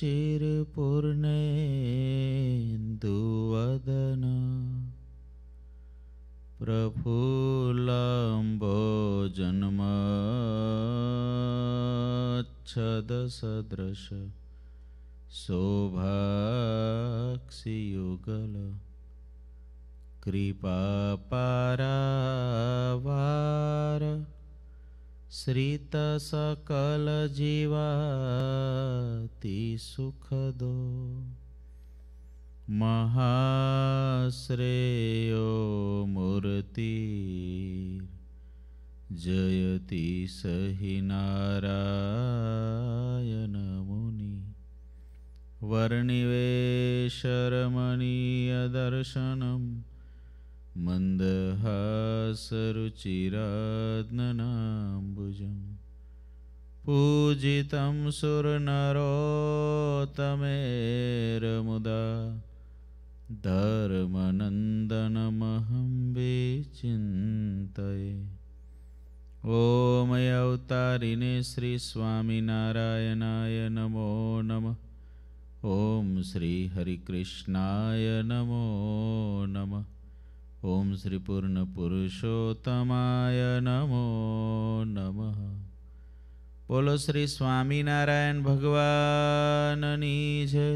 चिरपूर्णेन्दुवदन प्रफुल्लम्बोजन्मच्छदसदृश शोभाक्षियुगल कृपापारावार श्रितसकलजीवाति सुखदो महाश्रेयो मूर्ति जयति स हि नारायणमुनि वर्णिवेशरमणीयदर्शनम् दर्शनम् मन्दहासरुचिरात्नम्बुजं पूजितं सुरनरोतमेरमुदा धर्मनन्दनमहं विचिन्तये ॐ मै श्रीस्वामिनारायणाय नमो नमः ॐ श्रीहरिकृष्णाय नमो नमः ઓમ શ્રી પૂર્ણ પુરુષોત્તમાય નમો નમઃ બોલો શ્રી સ્વામિનારાયણ ભગવાનની જય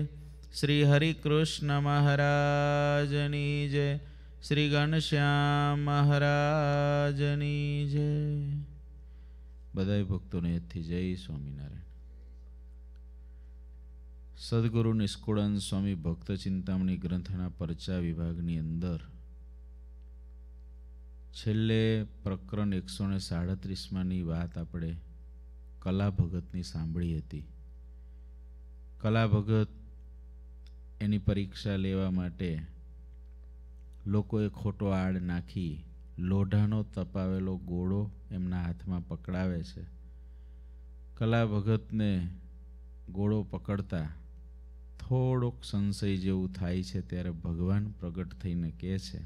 શ્રી હરિકૃષ્ણ મહારાજની જય શ્રી ઘનશ્યામ મહારાજની જય બધાય ભક્તોને એથી જય સ્વામિનારાયણ સદગુરુ નિષ્કુળાન સ્વામી ભક્ત ચિંતામણી ગ્રંથના પરચા વિભાગની અંદર છેલ્લે પ્રકરણ એકસો ને સાડત્રીસમાંની વાત આપણે કલા ભગતની સાંભળી હતી કલા ભગત એની પરીક્ષા લેવા માટે લોકોએ ખોટો આડ નાખી લોઢાનો તપાવેલો ગોળો એમના હાથમાં પકડાવે છે કલા ભગતને ગોળો પકડતા થોડોક સંશય જેવું થાય છે ત્યારે ભગવાન પ્રગટ થઈને કહે છે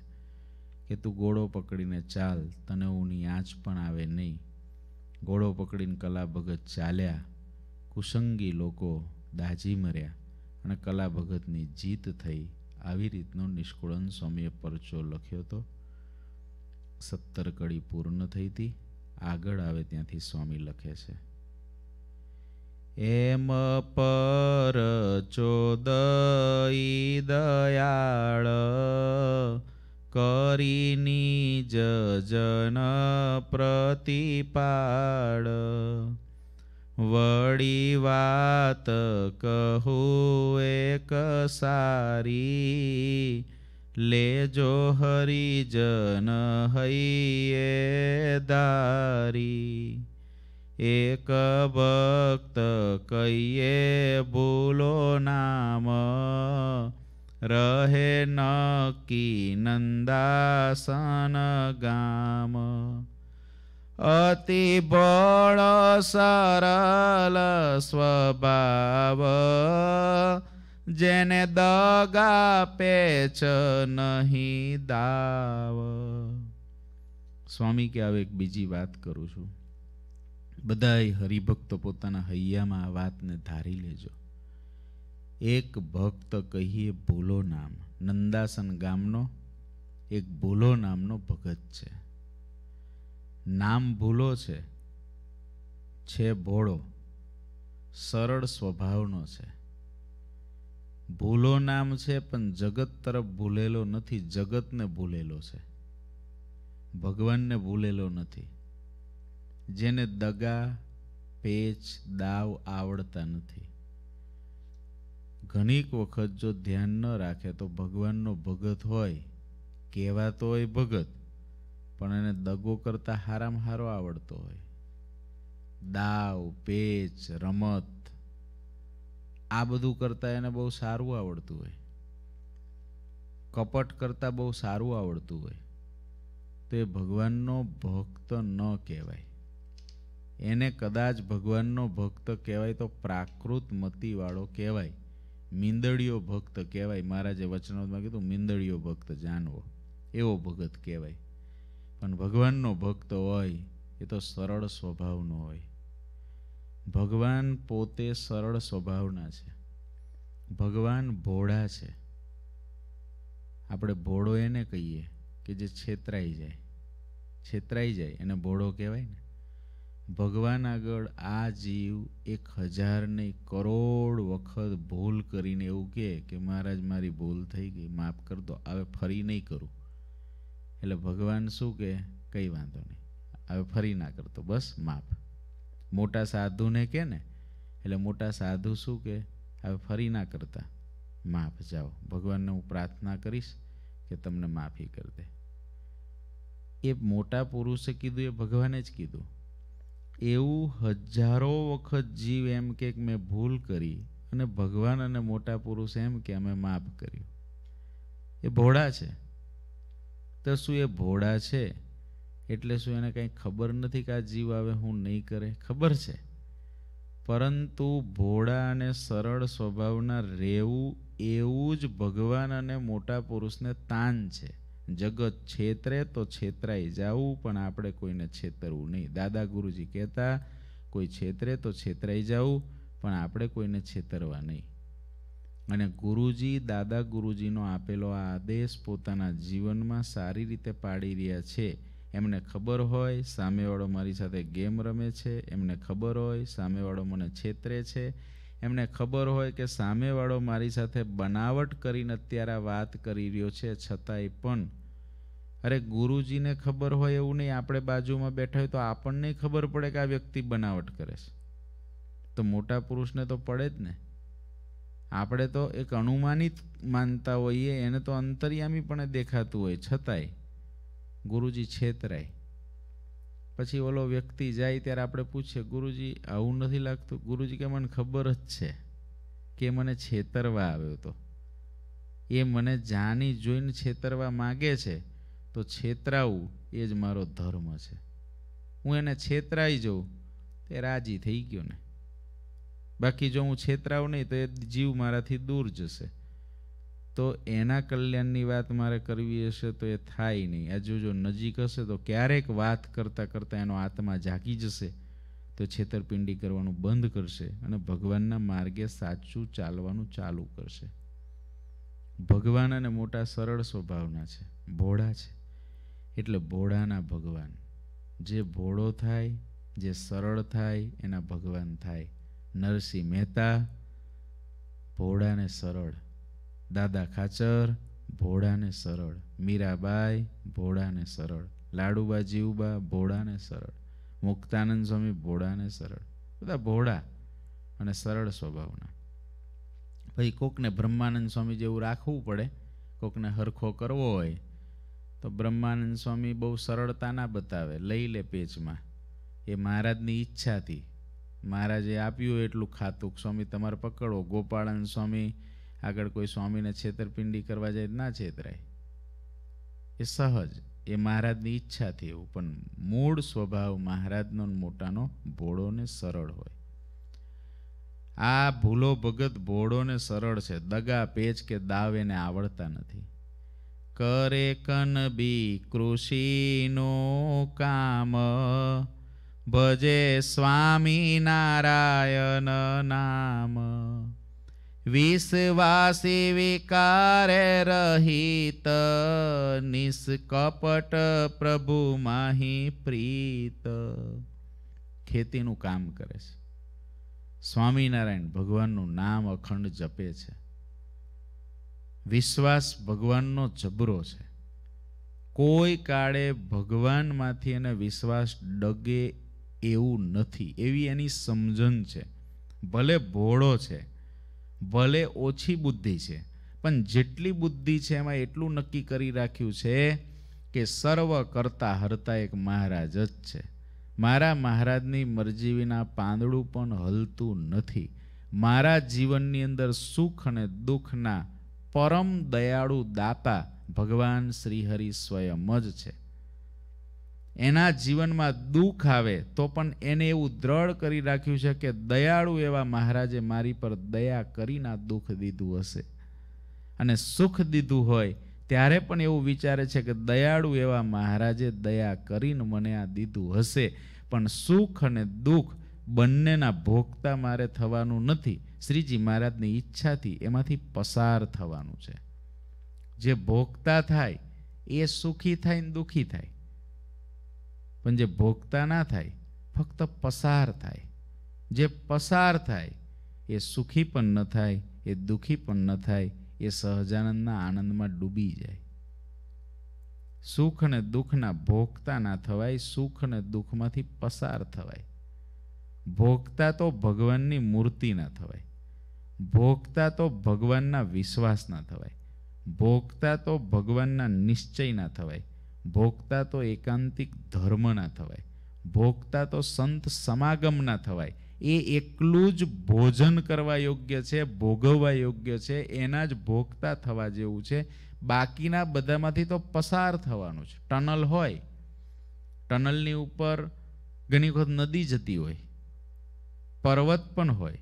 કે તું ઘોડો પકડીને ચાલ તને ઊની આંચ પણ આવે નહીં ઘોડો પકડીને કલા ભગત ચાલ્યા કુસંગી લોકો દાજી મર્યા અને કલા ભગતની જીત થઈ આવી રીતનો નિષ્કુળન સ્વામીએ પરચો લખ્યો હતો સત્તર કડી પૂર્ણ થઈ હતી આગળ આવે ત્યાંથી સ્વામી લખે છે એમ પર ચોદઈ દયાળ કરીની જન પ્રતિપાળ વળી વાત કહું એક સારી લેજો હરિજન હૈયે દારી એક ભક્ત કહીએ ભૂલો નામ રહે નકી નંદાસન ગામ અતિ બળ સરલ સ્વભાવ જેને દગા પેચ નહીં દાવ સ્વામી કે હવે એક બીજી વાત કરું છું બધાય હરિભક્તો પોતાના હૈયામાં આ વાતને ધારી લેજો એક ભક્ત કહીએ ભૂલો નામ નંદાસન ગામનો એક ભૂલો નામનો ભગત છે નામ ભૂલો છે છે ભોળો સરળ સ્વભાવનો છે ભૂલો નામ છે પણ જગત તરફ ભૂલેલો નથી જગતને ભૂલેલો છે ભગવાનને ભૂલેલો નથી જેને દગા પેચ દાવ આવડતા નથી ઘણીક વખત જો ધ્યાન ન રાખે તો ભગવાનનો ભગત હોય કહેવાતો હોય ભગત પણ એને દગો કરતાં હારામ હારો આવડતો હોય દાવ પેચ રમત આ બધું કરતાં એને બહુ સારું આવડતું હોય કપટ કરતાં બહુ સારું આવડતું હોય તો એ ભગવાનનો ભક્ત ન કહેવાય એને કદાચ ભગવાનનો ભક્ત કહેવાય તો પ્રાકૃત મતીવાળો કહેવાય મીંદડીયો ભક્ત કહેવાય મહારાજે વચનાવતમાં કીધું મીંદડીયો ભક્ત જાનવો એવો ભગત કહેવાય પણ ભગવાનનો ભક્ત હોય એ તો સરળ સ્વભાવનો હોય ભગવાન પોતે સરળ સ્વભાવના છે ભગવાન ભોળા છે આપણે ભોળો એને કહીએ કે જે છેતરાઈ જાય છેતરાઈ જાય એને ભોળો કહેવાય ને ભગવાન આગળ આ જીવ એક હજાર નહીં કરોડ વખત ભૂલ કરીને એવું કહે કે મહારાજ મારી ભૂલ થઈ ગઈ માફ કરતો દો હવે ફરી નહીં કરું એટલે ભગવાન શું કહે કંઈ વાંધો નહીં હવે ફરી ના કરતો બસ માફ મોટા સાધુને કહે ને એટલે મોટા સાધુ શું કહે હવે ફરી ના કરતા માફ જાઓ ભગવાનને હું પ્રાર્થના કરીશ કે તમને માફી કરી દે એ મોટા પુરુષે કીધું એ ભગવાને જ કીધું એવું હજારો વખત જીવ એમ કે મેં ભૂલ કરી અને ભગવાન અને મોટા પુરુષ એમ કે અમે માફ કર્યું એ ભોળા છે તો શું એ ભોળા છે એટલે શું એને કંઈ ખબર નથી કે આ જીવ આવે હું નહીં કરે ખબર છે પરંતુ ભોળા અને સરળ સ્વભાવના રહેવું એવું જ ભગવાન અને મોટા પુરુષને તાન છે જગત છેતરે તો છેતરાઈ જવું પણ આપણે કોઈને છેતરવું નહીં દાદા ગુરુજી કહેતા કોઈ છેતરે તો છેતરાઈ જવું પણ આપણે કોઈને છેતરવા નહીં અને ગુરુજી દાદા ગુરુજીનો આપેલો આ આદેશ પોતાના જીવનમાં સારી રીતે પાડી રહ્યા છે એમને ખબર હોય સામેવાળો મારી સાથે ગેમ રમે છે એમને ખબર હોય સામેવાળો મને છેતરે છે એમને ખબર હોય કે સામેવાળો મારી સાથે બનાવટ કરીને અત્યારે વાત કરી રહ્યો છે છતાંય પણ અરે ગુરુજીને ખબર હોય એવું નહીં આપણે બાજુમાં બેઠા હોય તો આપણને ખબર પડે કે આ વ્યક્તિ બનાવટ કરે છે તો મોટા પુરુષને તો પડે જ ને આપણે તો એક અનુમાનિત માનતા હોઈએ એને તો અંતર્યામીપણે દેખાતું હોય છતાંય ગુરુજી છેતરાય પછી ઓલો વ્યક્તિ જાય ત્યારે આપણે પૂછીએ ગુરુજી આવું નથી લાગતું ગુરુજી કે મને ખબર જ છે કે મને છેતરવા આવ્યો હતો એ મને જાણી જોઈને છેતરવા માગે છે તો છેતરાવું એ જ મારો ધર્મ છે હું એને છેતરાઈ જાઉં તે રાજી થઈ ગયો ને બાકી જો હું છેતરાવું નહીં તો એ જીવ મારાથી દૂર જશે તો એના કલ્યાણની વાત મારે કરવી હશે તો એ થાય નહીં આ જો નજીક હશે તો ક્યારેક વાત કરતાં કરતાં એનો આત્મા જાગી જશે તો છેતરપિંડી કરવાનું બંધ કરશે અને ભગવાનના માર્ગે સાચું ચાલવાનું ચાલુ કરશે ભગવાન અને મોટા સરળ સ્વભાવના છે ભોળા છે એટલે ભોળાના ભગવાન જે ભોળો થાય જે સરળ થાય એના ભગવાન થાય નરસિંહ મહેતા ભોળાને સરળ દાદા ખાચર ભોળાને સરળ મીરાબાઈ ભોળાને સરળ લાડુબા જીવબા ભોળાને સરળ મુક્તાનંદ સ્વામી ભોળાને સરળ બધા ભોળા અને સરળ સ્વભાવના પછી કોકને બ્રહ્માનંદ સ્વામી જેવું રાખવું પડે કોકને હરખો કરવો હોય તો બ્રહ્માનંદ સ્વામી બહુ સરળતા ના બતાવે લઈ લે પેચમાં એ મહારાજની ઈચ્છાથી મહારાજે આપ્યું એટલું ખાતું સ્વામી તમારે પકડો ગોપાળાનંદ સ્વામી આગળ કોઈ સ્વામીને છેતરપિંડી કરવા જાય ના છેતરાય એ સહજ એ મહારાજની ઈચ્છાથી એવું પણ મૂળ સ્વભાવ મહારાજનો મોટાનો ભોળો સરળ હોય આ ભૂલો ભગત ભોળો સરળ છે દગા પેચ કે દાવ એને આવડતા નથી કરે કનબી કૃષિનું કામ ભજે સ્વામી નારાયણ નામ વિશ્વાસી વિકારે રહિત નિષ્કપટ પ્રભુ માહી પ્રીત ખેતીનું કામ કરે છે સ્વામિનારાયણ ભગવાનનું નામ અખંડ જપે છે વિશ્વાસ ભગવાનનો જબરો છે કોઈ કાળે ભગવાનમાંથી એને વિશ્વાસ ડગે એવું નથી એવી એની સમજણ છે ભલે ભોળો છે ભલે ઓછી બુદ્ધિ છે પણ જેટલી બુદ્ધિ છે એમાં એટલું નક્કી કરી રાખ્યું છે કે સર્વ કરતા હરતા એક મહારાજ જ છે મારા મહારાજની મરજી વિના પાંદડું પણ હલતું નથી મારા જીવનની અંદર સુખ અને દુઃખના પરમ દયાળુ દાતા ભગવાન શ્રીહરિ સ્વયં જ છે એના જીવનમાં દુઃખ આવે તો પણ એને એવું દ્રઢ કરી રાખ્યું છે કે દયાળુ એવા મહારાજે મારી પર દયા કરીને દુઃખ દીધું હશે અને સુખ દીધું હોય ત્યારે પણ એવું વિચારે છે કે દયાળુ એવા મહારાજે દયા કરીને મને આ દીધું હશે પણ સુખ અને દુઃખ બંનેના ભોગતા મારે થવાનું નથી શ્રીજી મહારાજની ઈચ્છાથી એમાંથી પસાર થવાનું છે જે ભોગતા થાય એ સુખી થાય ને દુઃખી થાય પણ જે ભોગતા ના થાય ફક્ત પસાર થાય જે પસાર થાય એ સુખી પણ ન થાય એ દુઃખી પણ ન થાય એ સહજાનંદના આનંદમાં ડૂબી જાય સુખ અને દુઃખના ભોગતા ના થવાય સુખ અને દુઃખમાંથી પસાર થવાય ભોગતા તો ભગવાનની મૂર્તિ ના થવાય ભોગતા તો ભગવાનના વિશ્વાસ ના થવાય ભોગતા તો ભગવાનના નિશ્ચય ના થવાય ભોગતા તો એકાંતિક ધર્મ ના થવાય ભોગતા તો સંત સમાગમ ના થવાય એ એકલું જ ભોજન કરવા યોગ્ય છે ભોગવવા યોગ્ય છે એના જ ભોગતા થવા જેવું છે બાકીના બધામાંથી તો પસાર થવાનું છે ટનલ હોય ટનલની ઉપર ઘણી વખત નદી જતી હોય પર્વત પણ હોય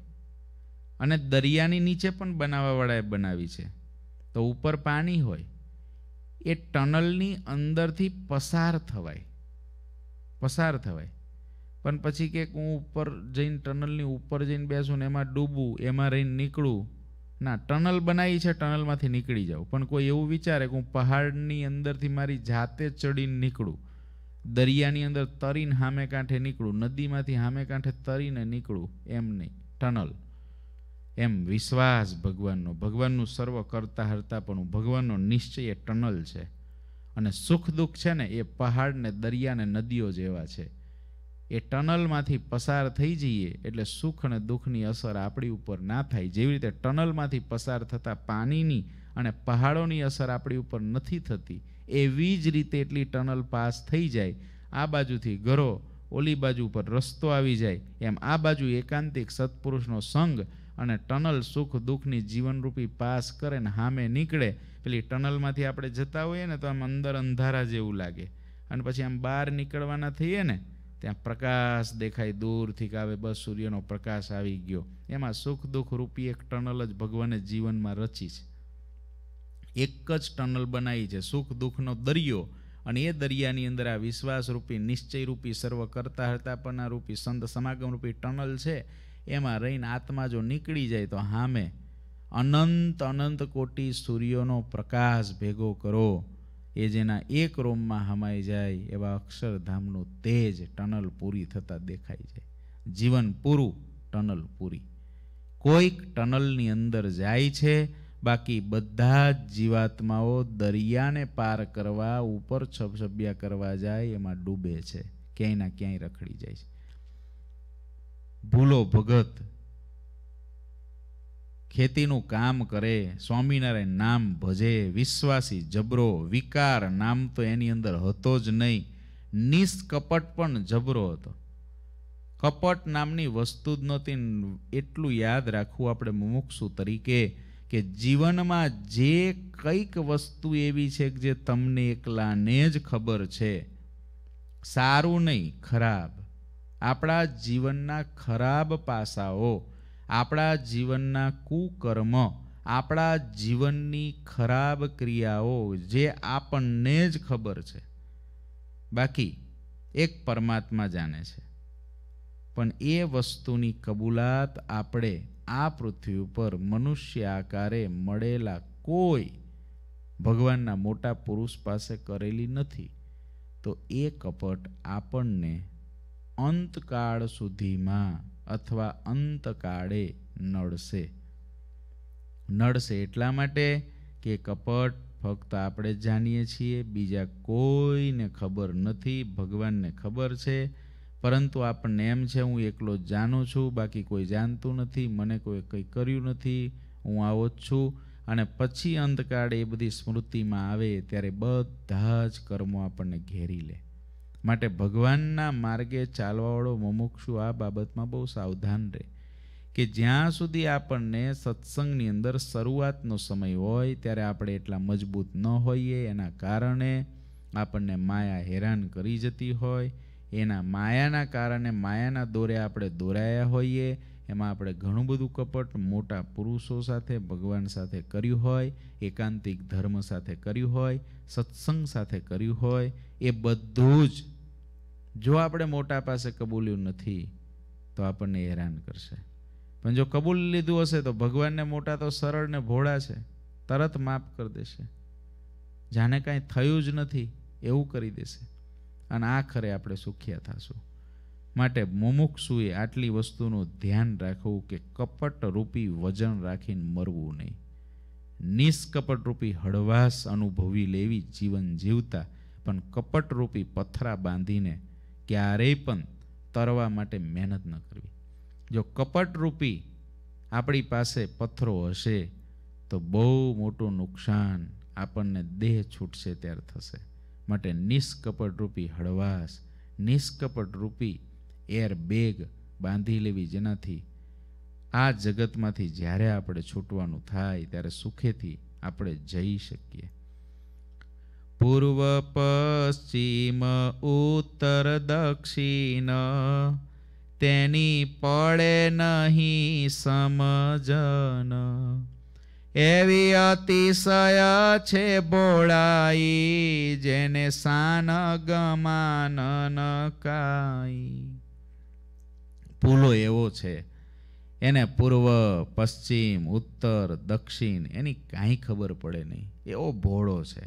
અને દરિયાની નીચે પણ બનાવવાવાળાએ બનાવી છે તો ઉપર પાણી હોય એ ટનલની અંદરથી પસાર થવાય પસાર થવાય પણ પછી કે હું ઉપર જઈને ટનલની ઉપર જઈને બેસું ને એમાં ડૂબું એમાં રહીને નીકળું ના ટનલ બનાવી છે ટનલમાંથી નીકળી જાઉં પણ કોઈ એવું વિચારે કે હું પહાડની અંદરથી મારી જાતે ચડીને નીકળું દરિયાની અંદર તરીને હામે કાંઠે નીકળું નદીમાંથી હામે કાંઠે તરીને નીકળું એમ નહીં ટનલ એમ વિશ્વાસ ભગવાનનો ભગવાનનું સર્વ કરતા હરતા પણ ભગવાનનો નિશ્ચય ટનલ છે અને સુખ દુઃખ છે ને એ પહાડ ને દરિયા ને નદીઓ જેવા છે એ ટનલમાંથી પસાર થઈ જઈએ એટલે સુખ અને દુઃખની અસર આપણી ઉપર ના થાય જેવી રીતે ટનલમાંથી પસાર થતાં પાણીની અને પહાડોની અસર આપણી ઉપર નથી થતી એવી જ રીતે એટલી ટનલ પાસ થઈ જાય આ બાજુથી ઘરો ઓલી બાજુ ઉપર રસ્તો આવી જાય એમ આ બાજુ એકાંતિક સત્પુરુષનો સંઘ અને ટનલ સુખ દુઃખની જીવનરૂપી પાસ કરે ને હામે નીકળે પેલી ટનલમાંથી આપણે જતા હોઈએ ને તો આમ અંદર અંધારા જેવું લાગે અને પછી આમ બહાર નીકળવાના થઈએ ને ત્યાં પ્રકાશ દેખાય દૂરથી કે આવે બસ સૂર્યનો પ્રકાશ આવી ગયો એમાં સુખ દુઃખ રૂપી એક ટનલ જ ભગવાને જીવનમાં રચી છે એક જ ટનલ બનાવી છે સુખ દુઃખનો દરિયો અને એ દરિયાની અંદર આ વિશ્વાસરૂપી નિશ્ચયરૂપી સર્વ કરતા હરતાપના રૂપી સંત સમાગમ રૂપી ટનલ છે એમાં રહીને આત્મા જો નીકળી જાય તો હામે અનંત અનંત કોટી સૂર્યોનો પ્રકાશ ભેગો કરો એ જેના એક રોમમાં હમાઈ જાય એવા અક્ષરધામનું તેજ ટનલ પૂરી થતાં દેખાઈ જાય જીવન પૂરું ટનલ પૂરી કોઈક ટનલની અંદર જાય છે બાકી બધા જ જીવાત્માઓ દરિયાને પાર કરવા ઉપર છબછબિયા કરવા જાય એમાં ડૂબે છે ક્યાંય ના ક્યાંય રખડી જાય છે ભૂલો ભગત ખેતીનું કામ કરે સ્વામિનારાયણ નામ ભજે વિશ્વાસી જબરો વિકાર નામ તો એની અંદર હતો જ નહીં નિષ્કપટ પણ જબરો હતો કપટ નામની વસ્તુ જ નહોતી એટલું યાદ રાખવું આપણે મુમુક્ષુ તરીકે કે જીવનમાં જે કંઈક વસ્તુ એવી છે કે જે તમને એકલાને જ ખબર છે સારું નહીં ખરાબ આપણા જીવનના ખરાબ પાસાઓ આપણા જીવનના કુકર્મ આપણા જીવનની ખરાબ ક્રિયાઓ જે આપણને જ ખબર છે બાકી એક પરમાત્મા જાણે છે પણ એ વસ્તુની કબૂલાત આપણે આ પૃથ્વી ઉપર મનુષ્ય આકારે મળેલા કોઈ ભગવાનના મોટા પુરુષ પાસે કરેલી નથી તો એ કપટ આપણને અંતકાળ સુધીમાં અથવા અંતકાળે નડશે નડશે એટલા માટે કે કપટ ફક્ત આપણે જ જાણીએ છીએ બીજા કોઈને ખબર નથી ભગવાનને ખબર છે પરંતુ આપણને એમ છે હું એકલો જ જાણું છું બાકી કોઈ જાણતું નથી મને કોઈ કંઈ કર્યું નથી હું આવો જ છું અને પછી અંતકાળ એ બધી સ્મૃતિમાં આવે ત્યારે બધા જ કર્મો આપણને ઘેરી લે માટે ભગવાનના માર્ગે ચાલવાવાળો મુમુક્ષુ આ બાબતમાં બહુ સાવધાન રહે કે જ્યાં સુધી આપણને સત્સંગની અંદર શરૂઆતનો સમય હોય ત્યારે આપણે એટલા મજબૂત ન હોઈએ એના કારણે આપણને માયા હેરાન કરી જતી હોય એના માયાના કારણે માયાના દોરે આપણે દોરાયા હોઈએ એમાં આપણે ઘણું બધું કપટ મોટા પુરુષો સાથે ભગવાન સાથે કર્યું હોય એકાંતિક ધર્મ સાથે કર્યું હોય સત્સંગ સાથે કર્યું હોય એ બધું જ જો આપણે મોટા પાસે કબૂલ્યું નથી તો આપણને હેરાન કરશે પણ જો કબૂલ લીધું હશે તો ભગવાનને મોટા તો સરળ ને ભોળા છે તરત માફ કરી દેશે જાણે કાંઈ થયું જ નથી એવું કરી દેશે અને આખરે આપણે સુખ્યા થશું માટે મુમુક્ષુએ આટલી વસ્તુનું ધ્યાન રાખવું કે કપટરૂપી વજન રાખીને મરવું નહીં નિષ્કપટરૂપી હળવાશ અનુભવી લેવી જીવન જીવતા પણ કપટરૂપી પથરા બાંધીને ક્યારેય પણ તરવા માટે મહેનત ન કરવી જો કપટરૂપી આપણી પાસે પથ્થરો હશે તો બહુ મોટું નુકસાન આપણને દેહ છૂટશે ત્યારે થશે માટે નિષ્કપટરૂપી હળવાશ નિષ્કપટરૂપી એર બેગ બાંધી લેવી જેનાથી આ જગતમાંથી જ્યારે આપણે છૂટવાનું થાય ત્યારે સુખેથી આપણે જઈ શકીએ પૂર્વ પશ્ચિમ ઉત્તર દક્ષિણ તેની પડે નહીં સમજન એવી અતિશય છે બોળાઈ જેને સાન ગમાન કાઈ પૂલો એવો છે એને પૂર્વ પશ્ચિમ ઉત્તર દક્ષિણ એની કાંઈ ખબર પડે નહીં એવો ભોળો છે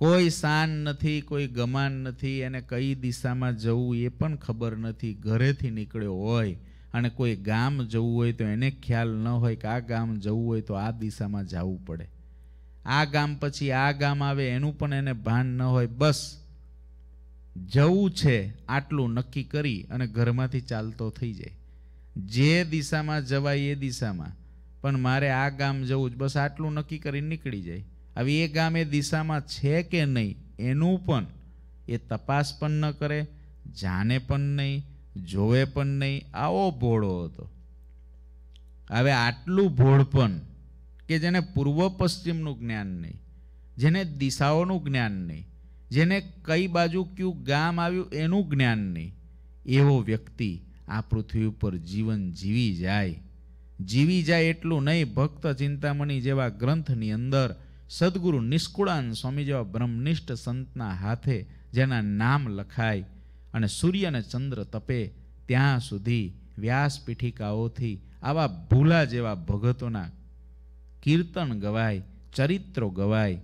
કોઈ શાન નથી કોઈ ગમાન નથી એને કઈ દિશામાં જવું એ પણ ખબર નથી ઘરેથી નીકળ્યો હોય અને કોઈ ગામ જવું હોય તો એને ખ્યાલ ન હોય કે આ ગામ જવું હોય તો આ દિશામાં જવું પડે આ ગામ પછી આ ગામ આવે એનું પણ એને ભાન ન હોય બસ જવું છે આટલું નક્કી કરી અને ઘરમાંથી ચાલતો થઈ જાય જે દિશામાં જવાય એ દિશામાં પણ મારે આ ગામ જવું જ બસ આટલું નક્કી કરીને નીકળી જાય આવી એ ગામ એ દિશામાં છે કે નહીં એનું પણ એ તપાસ પણ ન કરે જાણે પણ નહીં જોવે પણ નહીં આવો ભોળો હતો હવે આટલું ભોળપણ કે જેને પૂર્વ પશ્ચિમનું જ્ઞાન નહીં જેને દિશાઓનું જ્ઞાન નહીં જેને કઈ બાજુ કયું ગામ આવ્યું એનું જ્ઞાન નહીં એવો વ્યક્તિ આ પૃથ્વી ઉપર જીવન જીવી જાય જીવી જાય એટલું નહીં ભક્ત ચિંતામણી જેવા ગ્રંથની અંદર સદગુરુ નિષ્કુળાન સ્વામીજીવા જેવા બ્રહ્મનિષ્ઠ સંતના હાથે જેના નામ લખાય અને સૂર્ય અને ચંદ્ર તપે ત્યાં સુધી વ્યાસ પીઠિકાઓથી આવા ભૂલા જેવા ભગતોના કીર્તન ગવાય ચરિત્રો ગવાય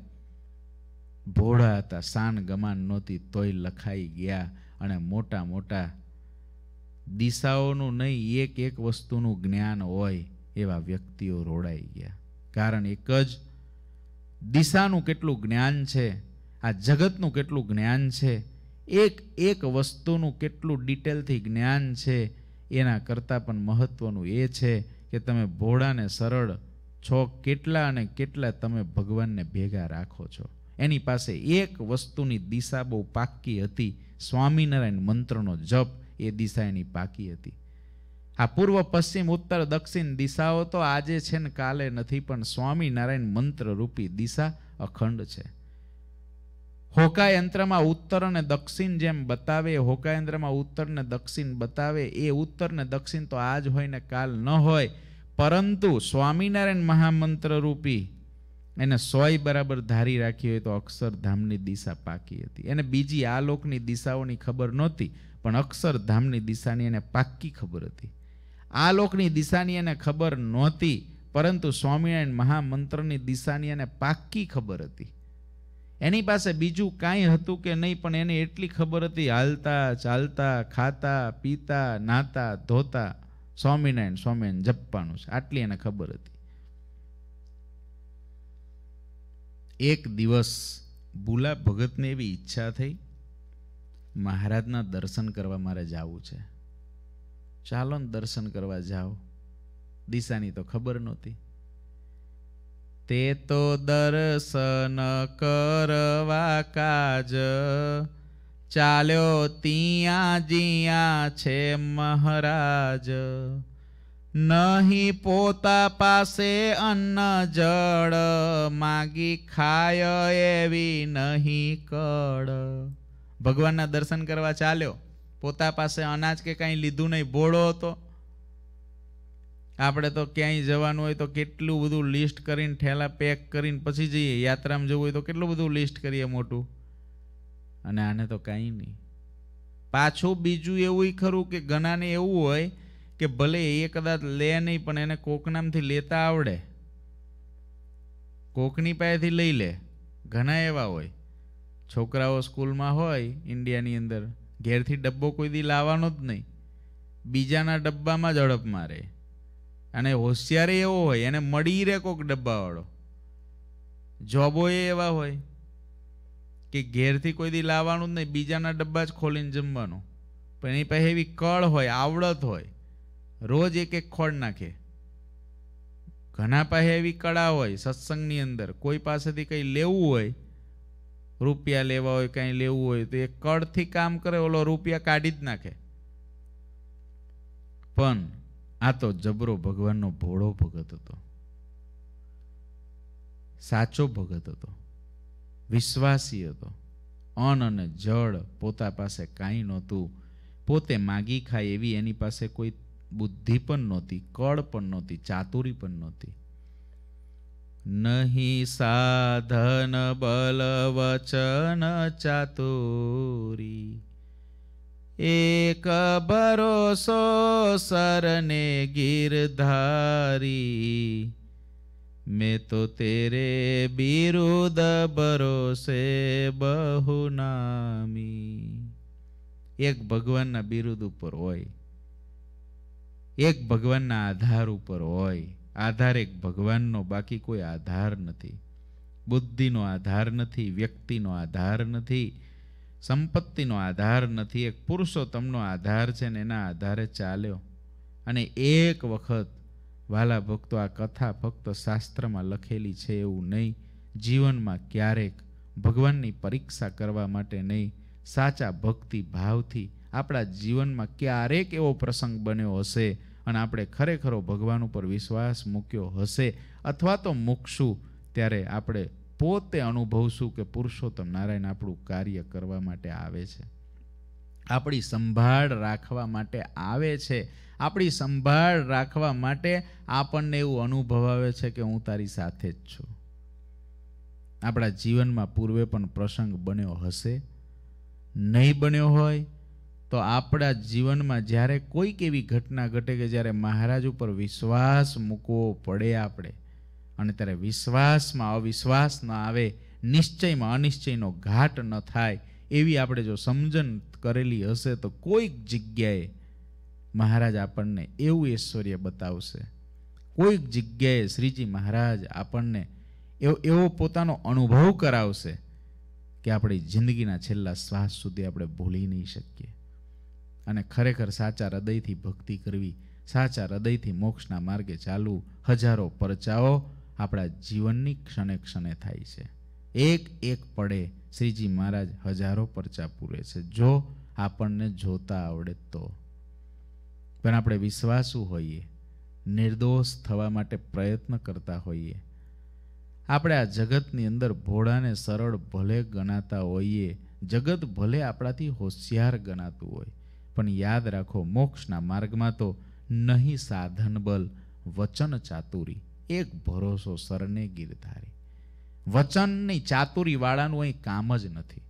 ભોળા હતા સાન ગમાન નહોતી તોય લખાઈ ગયા અને મોટા મોટા દિશાઓનું નહીં એક એક વસ્તુનું જ્ઞાન હોય એવા વ્યક્તિઓ રોડાઈ ગયા કારણ એક જ દિશાનું કેટલું જ્ઞાન છે આ જગતનું કેટલું જ્ઞાન છે એક એક વસ્તુનું કેટલું ડિટેલથી જ્ઞાન છે એના કરતાં પણ મહત્ત્વનું એ છે કે તમે ભોળાને સરળ છો કેટલા અને કેટલા તમે ભગવાનને ભેગા રાખો છો એની પાસે એક વસ્તુની દિશા બહુ પાકી હતી સ્વામિનારાયણ મંત્રનો જપ એ દિશા એની પાકી હતી આ પૂર્વ પશ્ચિમ ઉત્તર દક્ષિણ દિશાઓ તો આજે છે ને કાલે નથી પણ સ્વામિનારાયણ મંત્રરૂપી દિશા અખંડ છે હોકાયંત્રમાં ઉત્તર અને દક્ષિણ જેમ બતાવે હોકાયંત્રમાં યંત્રમાં ઉત્તર ને દક્ષિણ બતાવે એ ઉત્તર ને દક્ષિણ તો આજ હોય ને કાલ ન હોય પરંતુ સ્વામિનારાયણ મહામંત્રરૂપી એને સોય બરાબર ધારી રાખી હોય તો અક્ષરધામની દિશા પાકી હતી એને બીજી આ લોકની દિશાઓની ખબર નહોતી પણ અક્ષરધામની દિશાની એને પાક્કી ખબર હતી આ લોકની દિશાની એને ખબર નહોતી પરંતુ સ્વામિનારાયણ મહામંત્રની દિશાની એને પાક્કી ખબર હતી એની પાસે બીજું કાંઈ હતું કે નહીં પણ એને એટલી ખબર હતી હાલતા ચાલતા ખાતા પીતા નાતા ધોતા સ્વામિનારાયણ સ્વામિનારાયણ જપવાનું છે આટલી એને ખબર હતી એક દિવસ ભૂલા ભગતને એવી ઈચ્છા થઈ મહારાજના દર્શન કરવા મારે જવું છે ચાલો ને દર્શન કરવા જાઓ દિશાની તો ખબર નહોતી તે તો દર્શન કરવા કાજ ચાલ્યો ત્યાં જ્યાં છે મહારાજ નહીં પોતા પાસે અન્ન જળ માગી ખાય એવી નહીં કળ ભગવાનના દર્શન કરવા ચાલ્યો પોતા પાસે અનાજ કે કાંઈ લીધું નહીં ભોળો હતો આપણે તો ક્યાંય જવાનું હોય તો કેટલું બધું લિસ્ટ કરીને ઠેલા પેક કરીને પછી જઈએ યાત્રામાં જવું હોય તો કેટલું બધું લિસ્ટ કરીએ મોટું અને આને તો કાંઈ નહીં પાછું બીજું એવું ખરું કે ઘણાને એવું હોય કે ભલે એ કદાચ લે નહીં પણ એને કોકનામથી લેતા આવડે કોકની પાસેથી લઈ લે ઘણા એવા હોય છોકરાઓ સ્કૂલમાં હોય ઇન્ડિયાની અંદર ઘેરથી ડબ્બો કોઈ દી લાવવાનો જ નહીં બીજાના ડબ્બામાં જ હડપ મારે અને હોશિયારી એવો હોય એને મળી રહે કોક ડબ્બાવાળો જોબો એવા હોય કે ઘેરથી કોઈ દી લાવવાનું જ નહીં બીજાના ડબ્બા જ ખોલીને જમવાનું પણ એની પાસે એવી કળ હોય આવડત હોય રોજ એક એક ખોળ નાખે ઘણા પાસે એવી કળા હોય સત્સંગની અંદર કોઈ પાસેથી કંઈ લેવું હોય રૂપિયા લેવા હોય કાંઈ લેવું હોય તો એ કળથી કામ કરે ઓલો રૂપિયા કાઢી જ નાખે પણ આ તો જબરો ભગવાનનો ભોળો ભગત હતો સાચો ભગત હતો વિશ્વાસી હતો અન્ન અને જળ પોતા પાસે કાંઈ નહોતું પોતે માગી ખાય એવી એની પાસે કોઈ બુદ્ધિ પણ નહોતી કળ પણ નહોતી ચાતુરી પણ નહોતી नहि साधन बलवचन चातुरी एक भरोसो सरने गिरधारी मैं तो तेरे बिरुद भरोसे बहुनामी એક ભગવાનના બિરુદ ઉપર હોય એક ભગવાનના આધાર ઉપર હોય આધાર એક ભગવાનનો બાકી કોઈ આધાર નથી બુદ્ધિનો આધાર નથી વ્યક્તિનો આધાર નથી સંપત્તિનો આધાર નથી એક પુરુષોત્તમનો આધાર છે ને એના આધારે ચાલ્યો અને એક વખત વાલા ભક્તો આ કથા ફક્ત શાસ્ત્રમાં લખેલી છે એવું નહીં જીવનમાં ક્યારેક ભગવાનની પરીક્ષા કરવા માટે નહીં સાચા ભક્તિ ભાવથી આપણા જીવનમાં ક્યારેક એવો પ્રસંગ બન્યો હશે અને આપણે ખરેખરો ભગવાન ઉપર વિશ્વાસ મૂક્યો હશે અથવા તો મૂકશું ત્યારે આપણે પોતે અનુભવશું કે પુરુષોત્તમ નારાયણ આપણું કાર્ય કરવા માટે આવે છે આપણી સંભાળ રાખવા માટે આવે છે આપણી સંભાળ રાખવા માટે આપણને એવું અનુભવ આવે છે કે હું તારી સાથે જ છું આપણા જીવનમાં પૂર્વે પણ પ્રસંગ બન્યો હશે નહીં બન્યો હોય તો આપણા જીવનમાં જ્યારે કોઈક એવી ઘટના ઘટે કે જ્યારે મહારાજ ઉપર વિશ્વાસ મૂકવો પડે આપણે અને ત્યારે વિશ્વાસમાં અવિશ્વાસ ન આવે નિશ્ચયમાં અનિશ્ચયનો ઘાટ ન થાય એવી આપણે જો સમજણ કરેલી હશે તો કોઈક જગ્યાએ મહારાજ આપણને એવું ઐશ્વર્ય બતાવશે કોઈક જગ્યાએ શ્રીજી મહારાજ આપણને એવો એવો પોતાનો અનુભવ કરાવશે કે આપણી જિંદગીના છેલ્લા શ્વાસ સુધી આપણે ભૂલી નહીં શકીએ અને ખરેખર સાચા હૃદયથી ભક્તિ કરવી સાચા હૃદયથી મોક્ષના માર્ગે ચાલવું હજારો પરચાઓ આપણા જીવનની ક્ષણે ક્ષણે થાય છે એક એક પડે શ્રીજી મહારાજ હજારો પરચા પૂરે છે જો આપણને જોતા આવડે તો પણ આપણે વિશ્વાસુ હોઈએ નિર્દોષ થવા માટે પ્રયત્ન કરતા હોઈએ આપણે આ જગતની અંદર ભોળાને સરળ ભલે ગણાતા હોઈએ જગત ભલે આપણાથી હોશિયાર ગણાતું હોય પણ યાદ રાખો મોક્ષના માર્ગમાં તો નહીં સાધન બલ વચન ચાતુરી એક ભરોસો સરને ગીરધારી વચનની ચાતુરીવાળાનું અહીં કામ જ નથી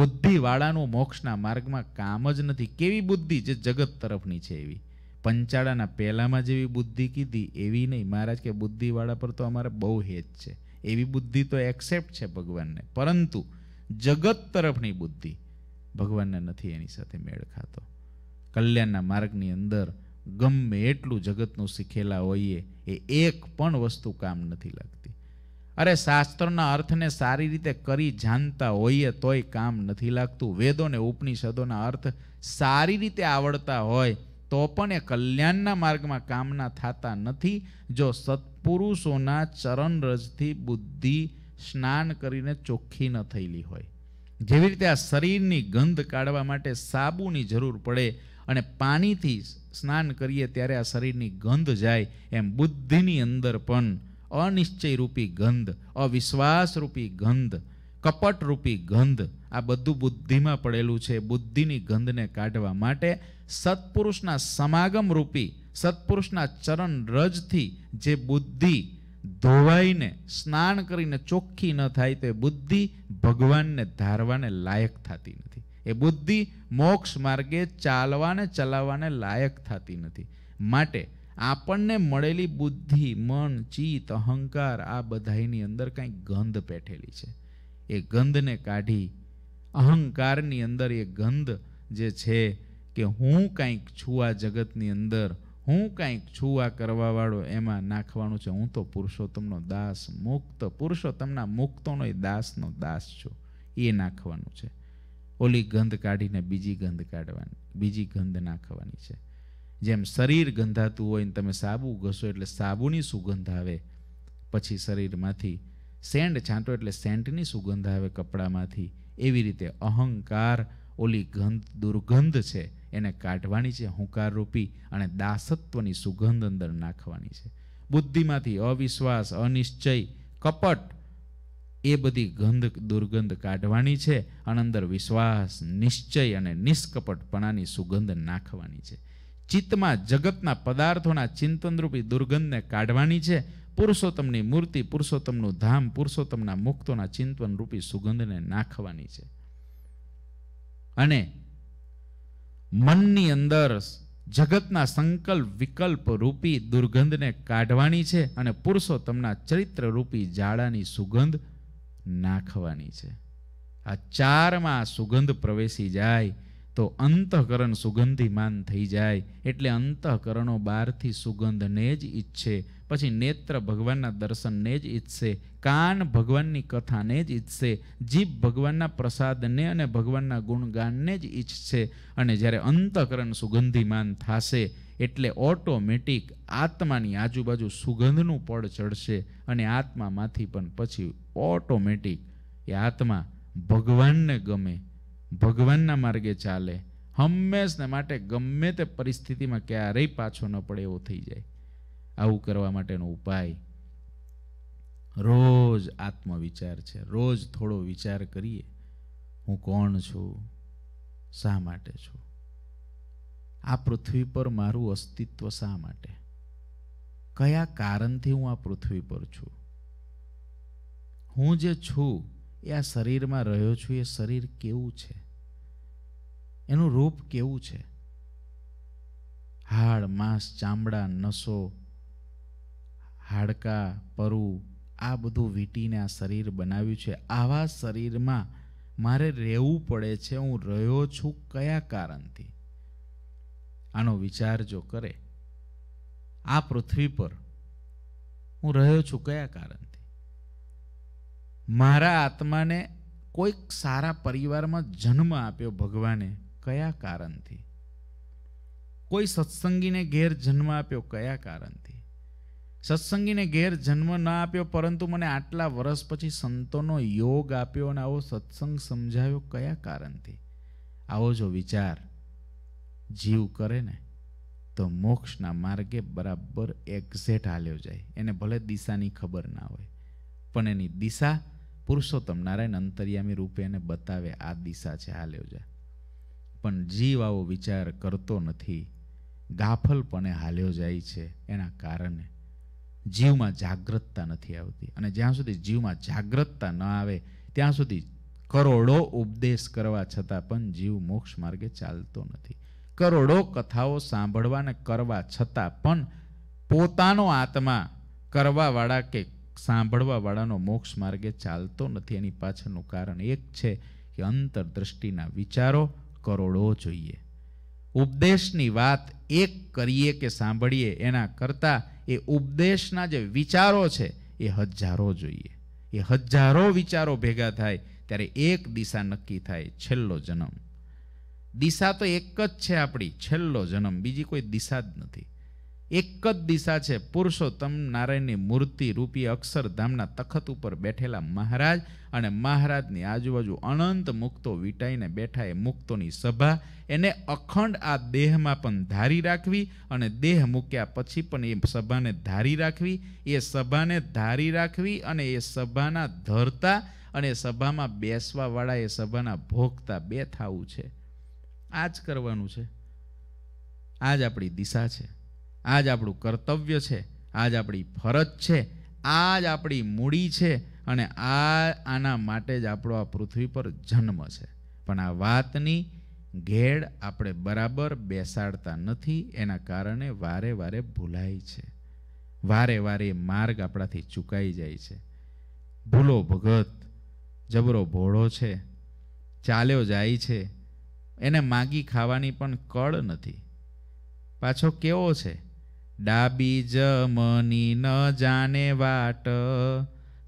બુદ્ધિવાળાનું મોક્ષના માર્ગમાં કામ જ નથી કેવી બુદ્ધિ જે જગત તરફની છે એવી પંચાળાના પહેલામાં જેવી બુદ્ધિ કીધી એવી નહીં મહારાજ કે બુદ્ધિવાળા પર તો અમારે બહુ હેત છે એવી બુદ્ધિ તો એક્સેપ્ટ છે ભગવાનને પરંતુ જગત તરફની બુદ્ધિ ભગવાનને નથી એની સાથે મેળ ખાતો કલ્યાણના માર્ગની અંદર ગમે એટલું જગતનું શીખેલા હોઈએ એ એક પણ વસ્તુ કામ નથી લાગતી અરે શાસ્ત્રના અર્થને સારી રીતે કરી જાણતા હોઈએ તોય કામ નથી લાગતું વેદોને ઉપનિષદોના અર્થ સારી રીતે આવડતા હોય તો પણ એ કલ્યાણના માર્ગમાં કામના થતા નથી જો સત્પુરુષોના ચરણરજથી બુદ્ધિ સ્નાન કરીને ચોખ્ખી ન થયેલી હોય જેવી રીતે આ શરીરની ગંધ કાઢવા માટે સાબુની જરૂર પડે અને પાણીથી સ્નાન કરીએ ત્યારે આ શરીરની ગંધ જાય એમ બુદ્ધિની અંદર પણ અનિશ્ચયરૂપી ગંધ અવિશ્વાસરૂપી ગંધ કપટરૂપી ગંધ આ બધું બુદ્ધિમાં પડેલું છે બુદ્ધિની ગંધને કાઢવા માટે સત્પુરુષના સમાગમ રૂપી સત્પુરુષના ચરણ રજથી જે બુદ્ધિ ધોવાઈને સ્નાન કરીને ચોખ્ખી ન થાય તો એ બુદ્ધિ ભગવાનને ધારવાને લાયક થતી નથી એ બુદ્ધિ મોક્ષ માર્ગે ચાલવાને ચલાવવાને લાયક થતી નથી માટે આપણને મળેલી બુદ્ધિ મન ચિત્ત અહંકાર આ બધાની અંદર કાંઈ ગંધ પેઠેલી છે એ ગંધને કાઢી અહંકારની અંદર એ ગંધ જે છે કે હું કાંઈક છું આ જગતની અંદર હું કાંઈક છું આ કરવાવાળો એમાં નાખવાનું છે હું તો પુરુષોત્તમનો દાસ મુક્ત પુરુષોત્તમના મુક્તોનો એ દાસનો દાસ છું એ નાખવાનું છે ઓલી ગંધ કાઢીને બીજી ગંધ કાઢવાની બીજી ગંધ નાખવાની છે જેમ શરીર ગંધાતું હોય ને તમે સાબુ ઘસો એટલે સાબુની સુગંધ આવે પછી શરીરમાંથી સેન્ટ છાંટો એટલે સેન્ટની સુગંધ આવે કપડામાંથી એવી રીતે અહંકાર ઓલી ગંધ દુર્ગંધ છે એને કાઢવાની છે હુંકાર રૂપી અને દાસત્વની સુગંધ અંદર નાખવાની છે બુદ્ધિમાંથી અવિશ્વાસ અનિશ્ચય કપટ એ બધી ગંધ દુર્ગંધ કાઢવાની છે અને અંદર વિશ્વાસ નિશ્ચય અને નિષ્કપટપણાની સુગંધ નાખવાની છે ચિત્તમાં જગતના પદાર્થોના ચિંતનરૂપી દુર્ગંધને કાઢવાની છે પુરુષોત્તમની મૂર્તિ પુરુષોત્તમનું ધામ પુરુષોત્તમના મુક્તોના ચિંતનરૂપી સુગંધને નાખવાની છે અને મનની અંદર જગતના સંકલ્પ વિકલ્પ રૂપી દુર્ગંધને કાઢવાની છે અને પુરુષોત્તમના ચરિત્ર રૂપી જાળાની સુગંધ નાખવાની છે આ ચારમાં સુગંધ પ્રવેશી જાય તો અંતઃકરણ સુગંધિમાન થઈ જાય એટલે અંતઃકરણો બહારથી સુગંધને જ ઈચ્છે પછી નેત્ર ભગવાનના દર્શનને જ ઈચ્છે કાન ભગવાનની કથાને જ ઈચ્છશે જીભ ભગવાનના પ્રસાદને અને ભગવાનના ગુણગાનને જ ઈચ્છશે અને જ્યારે અંતઃકરણ સુગંધિમાન થશે એટલે ઓટોમેટિક આત્માની આજુબાજુ સુગંધનું પડ ચડશે અને આત્મામાંથી પણ પછી ઓટોમેટિક એ આત્મા ભગવાનને ગમે ભગવાનના માર્ગે ચાલે હંમેશને માટે ગમે તે પરિસ્થિતિમાં ક્યારેય પાછો ન પડે એવો થઈ જાય આવું કરવા માટેનો ઉપાય રોજ આત્મવિચાર છે રોજ થોડો વિચાર કરીએ હું કોણ છું શા માટે છું આ પૃથ્વી પર મારું અસ્તિત્વ શા માટે કયા કારણથી હું આ પૃથ્વી પર છું હું જે છું એ આ શરીરમાં રહ્યો છું એ શરીર કેવું છે એનું રૂપ કેવું છે હાડ માંસ ચામડા નસો હાડકા પરુ આ બધું વીંટીને આ શરીર બનાવ્યું છે આવા શરીરમાં મારે રહેવું પડે છે હું રહ્યો છું કયા કારણથી આનો વિચાર જો કરે આ પૃથ્વી પર હું રહ્યો છું કયા કારણથી મારા આત્માને કોઈક સારા પરિવારમાં જન્મ આપ્યો ભગવાને કયા કારણથી કોઈ સત્સંગીને ઘેર જન્મ આપ્યો કયા કારણથી સત્સંગીને ઘેર જન્મ ના આપ્યો પરંતુ મને આટલા વર્ષ પછી સંતોનો યોગ આપ્યો અને આવો સત્સંગ સમજાવ્યો કયા કારણથી આવો જો વિચાર જીવ કરે ને તો મોક્ષના માર્ગે બરાબર એક્ઝેટ હાલ્યો જાય એને ભલે દિશાની ખબર ના હોય પણ એની દિશા પુરુષોત્તમ નારાયણ અંતર્યામી રૂપે એને બતાવે આ દિશા છે આ લેવજા પણ જીવ આવો વિચાર કરતો નથી ગાફલપણે હાલ્યો જાય છે એના કારણે જીવમાં જાગ્રતતા નથી આવતી અને જ્યાં સુધી જીવમાં જાગ્રતતા ન આવે ત્યાં સુધી કરોડો ઉપદેશ કરવા છતાં પણ જીવ મોક્ષ માર્ગે ચાલતો નથી કરોડો કથાઓ સાંભળવા ને કરવા છતાં પણ પોતાનો આત્મા કરવાવાળા કે સાંભળવાવાળાનો મોક્ષ માર્ગે ચાલતો નથી એની પાછળનું કારણ એક છે કે અંતરદ્રષ્ટિના વિચારો કરોડો જોઈએ ઉપદેશની વાત એક કરીએ કે સાંભળીએ એના કરતાં એ ઉપદેશના જે વિચારો છે એ હજારો જોઈએ એ હજારો વિચારો ભેગા થાય ત્યારે એક દિશા નક્કી થાય છેલ્લો જન્મ દિશા તો એક જ છે આપણી છેલ્લો જન્મ બીજી કોઈ દિશા જ નથી એક જ દિશા છે પુરુષોત્તમ નારાયણની મૂર્તિ રૂપી અક્ષરધામના તખત ઉપર બેઠેલા મહારાજ અને મહારાજની આજુબાજુ અનંત મુક્તો વીટાઈને બેઠા એ મુક્તોની સભા એને અખંડ આ દેહમાં પણ ધારી રાખવી અને દેહ મૂક્યા પછી પણ એ સભાને ધારી રાખવી એ સભાને ધારી રાખવી અને એ સભાના ધરતા અને સભામાં બેસવાવાળા એ સભાના ભોગતા બે થવું છે આ જ કરવાનું છે આ જ આપણી દિશા છે આ જ આપણું કર્તવ્ય છે આ જ આપણી ફરજ છે આ જ આપણી મૂડી છે અને આ આના માટે જ આપણો આ પૃથ્વી પર જન્મ છે પણ આ વાતની ઘેડ આપણે બરાબર બેસાડતા નથી એના કારણે વારે વારે ભૂલાય છે વારે વારે માર્ગ આપણાથી ચૂકાઈ જાય છે ભૂલો ભગત જબરો ભોળો છે ચાલ્યો જાય છે એને માગી ખાવાની પણ કળ નથી પાછો કેવો છે ડાબી જમની ન જાણે વાટ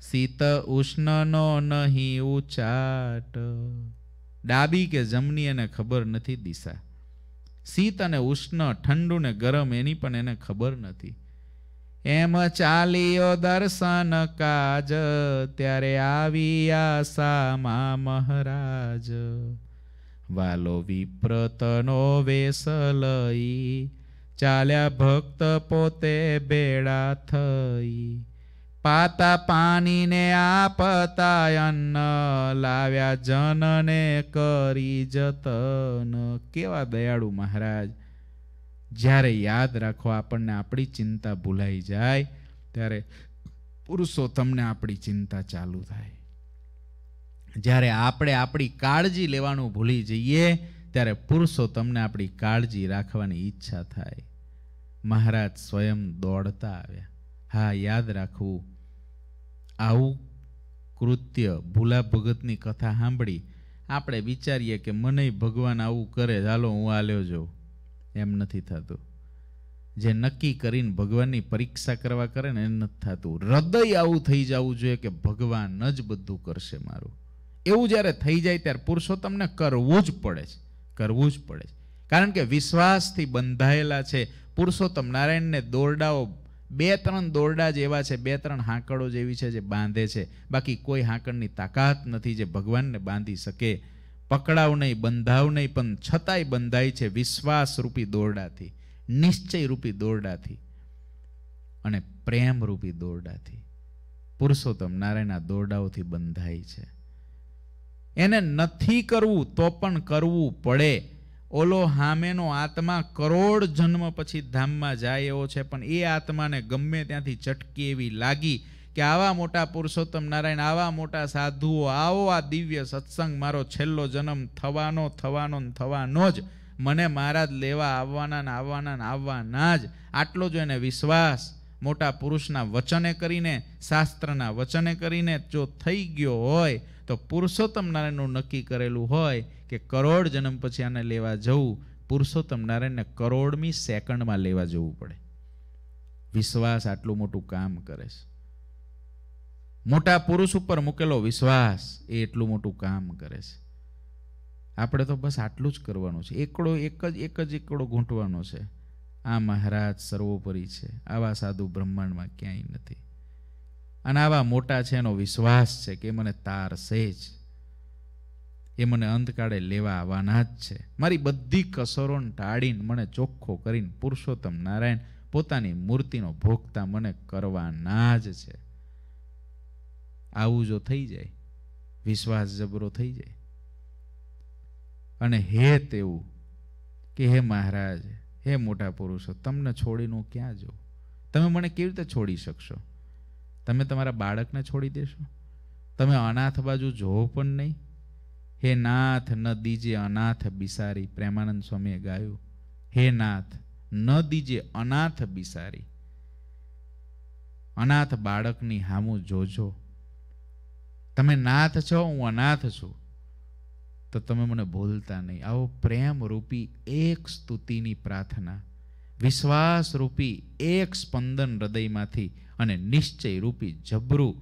શીત ઉષ્ણનો નહીં ઉચાટ ડાબી કે જમની એને ખબર નથી દિશા શીત અને ઉષ્ણ ઠંડુ ને ગરમ એની પણ એને ખબર નથી એમ ચાલ્યો દર્શન કાજ ત્યારે આવી આશામાં મહારાજ વાલો વિપ્રતનો વેસ લઈ ચાલ્યા ભક્ત પોતે બેડા થઈ પાતા પાણીને આપતા અન્ન લાવ્યા જનને કરી જતન કેવા દયાળુ મહારાજ જ્યારે યાદ રાખો આપણને આપણી ચિંતા ભૂલાઈ જાય ત્યારે પુરુષોત્તમને આપણી ચિંતા ચાલુ થાય જ્યારે આપણે આપણી કાળજી લેવાનું ભૂલી જઈએ ત્યારે પુરુષો તમને આપણી કાળજી રાખવાની ઈચ્છા થાય મહારાજ સ્વયં દોડતા આવ્યા હા યાદ રાખવું આવું કૃત્ય ભૂલા ભગતની કથા સાંભળી આપણે વિચારીએ કે મને ભગવાન આવું કરે ચાલો હું આલ્યો જોઉં એમ નથી થતું જે નક્કી કરીને ભગવાનની પરીક્ષા કરવા કરે ને એમ નથી થતું હૃદય આવું થઈ જવું જોઈએ કે ભગવાન જ બધું કરશે મારું એવું જ્યારે થઈ જાય ત્યારે પુરુષો તમને કરવું જ પડે છે કરવું જ પડે છે કારણ કે વિશ્વાસથી બંધાયેલા છે પુરુષોત્તમ નારાયણને દોરડાઓ બે ત્રણ દોરડા જેવા છે બે ત્રણ હાંકડો જેવી છે જે બાંધે છે બાકી કોઈ હાંકડની તાકાત નથી જે ભગવાનને બાંધી શકે પકડાવ નહીં બંધાવ નહીં પણ છતાંય બંધાય છે વિશ્વાસરૂપી દોરડાથી નિશ્ચયરૂપી દોરડાથી અને પ્રેમરૂપી દોરડાથી પુરુષોત્તમ નારાયણના દોરડાઓથી બંધાય છે એને નથી કરવું તો પણ કરવું પડે ઓલો હામેનો આત્મા કરોડ જન્મ પછી ધામમાં જાય એવો છે પણ એ આત્માને ગમે ત્યાંથી ચટકી એવી લાગી કે આવા મોટા પુરુષોત્તમ નારાયણ આવા મોટા સાધુઓ આવો આ દિવ્ય સત્સંગ મારો છેલ્લો જન્મ થવાનો થવાનો થવાનો જ મને મહારાજ લેવા આવવાના ને આવવાના ને આવવાના જ આટલો જો એને વિશ્વાસ મોટા પુરુષના વચને કરીને શાસ્ત્રના વચને કરીને જો થઈ ગયો હોય તો પુરુષોત્તમ નારાયણનું નક્કી કરેલું હોય કે કરોડ જન્મ પછી આને લેવા જવું પુરુષોત્તમ નારાયણને કરોડમી સેકન્ડમાં લેવા જવું પડે વિશ્વાસ આટલું મોટું કામ કરે છે મોટા પુરુષ ઉપર મૂકેલો વિશ્વાસ એ એટલું મોટું કામ કરે છે આપણે તો બસ આટલું જ કરવાનું છે એકડો એક જ એક જ એકડો ઘૂંટવાનો છે આ મહારાજ સર્વોપરી છે આવા સાધુ બ્રહ્માંડમાં ક્યાંય નથી અને આવા મોટા છે એનો વિશ્વાસ છે કે મને તારશે જ એ મને અંતકાળે લેવા આવવાના જ છે મારી બધી કસરોને ટાળીને મને ચોખ્ખો કરીને પુરુષોત્તમ નારાયણ પોતાની મૂર્તિનો ભોગતા મને કરવાના જ છે આવું જો થઈ જાય વિશ્વાસ જબરો થઈ જાય અને હે તેવું કે હે મહારાજ હે મોટા પુરુષો તમને છોડીને હું ક્યાં જાઉં તમે મને કેવી રીતે છોડી શકશો તમે તમારા બાળકને છોડી દેશો તમે અનાથ બાજુ જોવો પણ નહીં હે નાથ ન દીજે અનાથ બિસારી પ્રેમાનંદ સ્વામીએ ગાયું હે નાથ ન દીજે અનાથ બિસારી અનાથ બાળકની હામું જોજો તમે નાથ છો હું અનાથ છું તો તમે મને ભૂલતા નહીં આવો પ્રેમ રૂપી એક સ્તુતિની પ્રાર્થના વિશ્વાસ રૂપી એક સ્પંદન હૃદયમાંથી અને નિશ્ચય રૂપી જબરું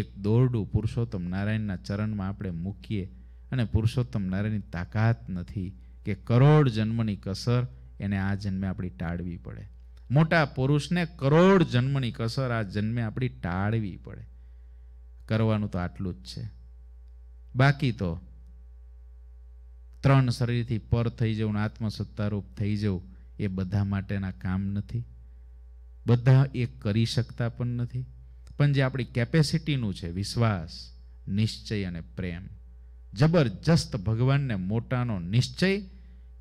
એક દોરડું પુરુષોત્તમ નારાયણના ચરણમાં આપણે મૂકીએ અને પુરુષોત્તમ નારાયણની તાકાત નથી કે કરોડ જન્મની કસર એને આ જન્મે આપણી ટાળવી પડે મોટા પુરુષને કરોડ જન્મની કસર આ જન્મે આપણી ટાળવી પડે કરવાનું તો આટલું જ છે બાકી તો ત્રણ શરીરથી પર થઈ જવું આત્મસત્તારૂપ થઈ જવું એ બધા માટેના કામ નથી બધા એ કરી શકતા પણ નથી પણ જે આપણી કેપેસિટીનું છે વિશ્વાસ નિશ્ચય અને પ્રેમ જબરજસ્ત ભગવાનને મોટાનો નિશ્ચય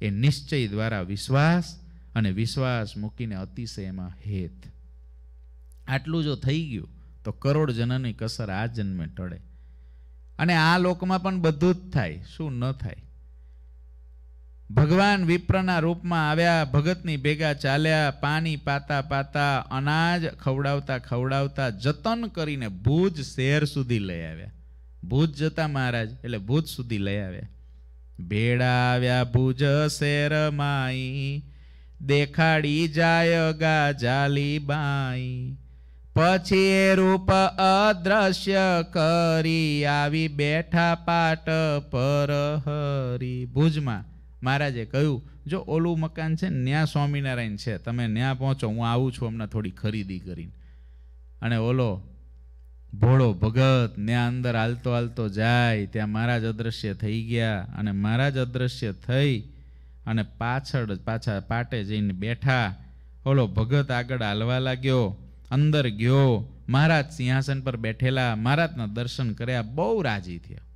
એ નિશ્ચય દ્વારા વિશ્વાસ અને વિશ્વાસ મૂકીને અતિશય એમાં હેત આટલું જો થઈ ગયું તો કરોડ જનની કસર આ જન્મે ટળે અને આ લોકમાં પણ બધું જ થાય શું ન થાય ભગવાન વિપ્રના રૂપમાં આવ્યા ભગતની ભેગા ચાલ્યા પાણી પાતા પાતા અનાજ ખવડાવતા ખવડાવતા જતન કરીને ભુજ શહેર સુધી લઈ આવ્યા ભુજ જતા મહારાજ એટલે ભુજ સુધી લઈ આવ્યા ભેડા આવ્યા ભુજ શેર માઈ દેખાડી જાય ગા જાલી બાઈ પછી એ રૂપ અદ્રશ્ય કરી આવી બેઠા પાટ પર હરી ભુજમાં મહારાજે કહ્યું જો ઓલું મકાન છે ન્યા સ્વામિનારાયણ છે તમે ન્યા પહોંચો હું આવું છું હમણાં થોડી ખરીદી કરીને અને ઓલો ભોળો ભગત ન્યા અંદર હાલતો હાલતો જાય ત્યાં મહારાજ અદ્રશ્ય થઈ ગયા અને મહારાજ અદ્રશ્ય થઈ અને પાછળ પાછા પાટે જઈને બેઠા ઓલો ભગત આગળ હાલવા લાગ્યો અંદર ગયો મહારાજ સિંહાસન પર બેઠેલા મહારાજના દર્શન કર્યા બહુ રાજી થયા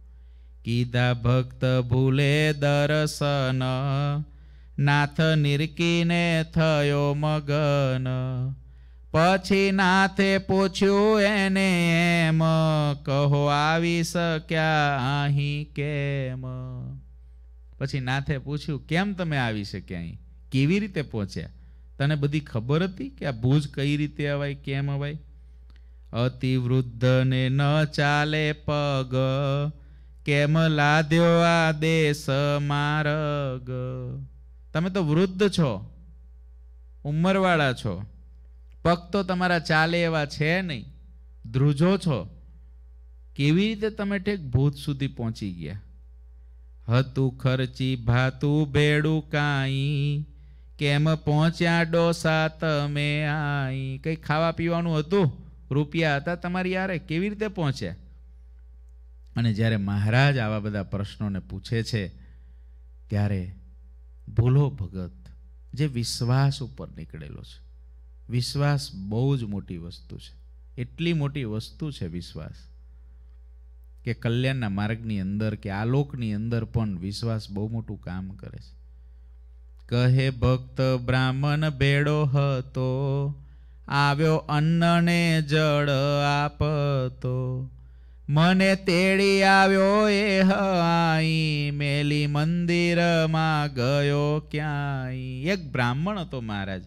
કીધા ભક્ત ભૂલે દર્શન નાથ નિરકીને થયો મગન પછી નાથે પૂછ્યું એને એમ કહો આવી શક્યા અહીં કેમ પછી નાથે પૂછ્યું કેમ તમે આવી શક્યા અહીં કેવી રીતે પહોંચ્યા તને બધી ખબર હતી કે આ ભૂજ કઈ રીતે અવાય કેમ અવાય અતિવૃદ્ધને ન ચાલે પગ કેમ લાદ્યો આ દેશ માર્ગ તમે તો વૃદ્ધ છો ઉંમરવાળા છો પગ તો તમારા ચાલે એવા છે નહીં ધ્રુજો છો કેવી રીતે તમે ઠેક ભૂત સુધી પહોંચી ગયા હતું ખર્ચી ભાતું ભેડું કાંઈ કેમ પહોંચ્યા ડોસા તમે આઈ કંઈ ખાવા પીવાનું હતું રૂપિયા હતા તમારી યારે કેવી રીતે પહોંચ્યા અને જ્યારે મહારાજ આવા બધા પ્રશ્નોને પૂછે છે ત્યારે ભૂલો ભગત જે વિશ્વાસ ઉપર નીકળેલો છે વિશ્વાસ બહુ જ મોટી વસ્તુ છે એટલી મોટી વસ્તુ છે વિશ્વાસ કે કલ્યાણના માર્ગની અંદર કે આલોકની અંદર પણ વિશ્વાસ બહુ મોટું કામ કરે છે કહે ભક્ત બ્રાહ્મણ ભેડો હતો આવ્યો અન્નને જળ આપતો મને તેડી આવ્યો એ હાઈ મેલી મંદિરમાં ગયો ક્યાંય એક બ્રાહ્મણ હતો મહારાજ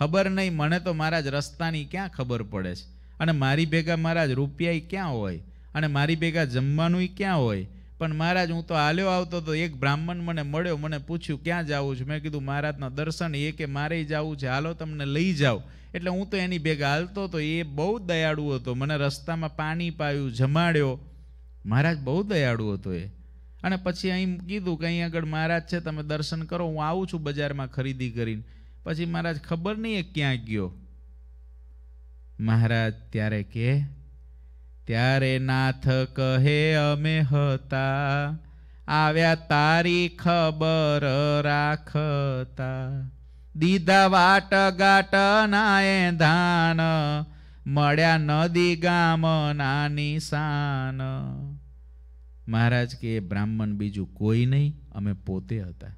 ખબર નહીં મને તો મહારાજ રસ્તાની ક્યાં ખબર પડે છે અને મારી ભેગા મહારાજ રૂપિયા ક્યાં હોય અને મારી ભેગા જમવાનું ક્યાં હોય પણ મહારાજ હું તો હાલ્યો આવતો તો એક બ્રાહ્મણ મને મળ્યો મને પૂછ્યું ક્યાં જવું છે મેં કીધું મહારાજના દર્શન એ કે મારે જવું છે હાલો તમને લઈ જાઓ એટલે હું તો એની ભેગા હાલતો તો એ બહુ દયાળુ હતો મને રસ્તામાં પાણી પાયું જમાડ્યો મહારાજ બહુ દયાળુ હતો એ અને પછી અહીં કીધું કે અહીં આગળ મહારાજ છે તમે દર્શન કરો હું આવું છું બજારમાં ખરીદી કરીને પછી મહારાજ ખબર નહીં એ ક્યાં ગયો મહારાજ ત્યારે કે ત્યારે નાથ કહે અમે હતા આવ્યા તારી ખબર રાખતા દીધા વાટ ગાટના એ ધાન મળ્યા નદી ગામ નાની સાન મહારાજ કે બ્રાહ્મણ બીજું કોઈ નહીં અમે પોતે હતા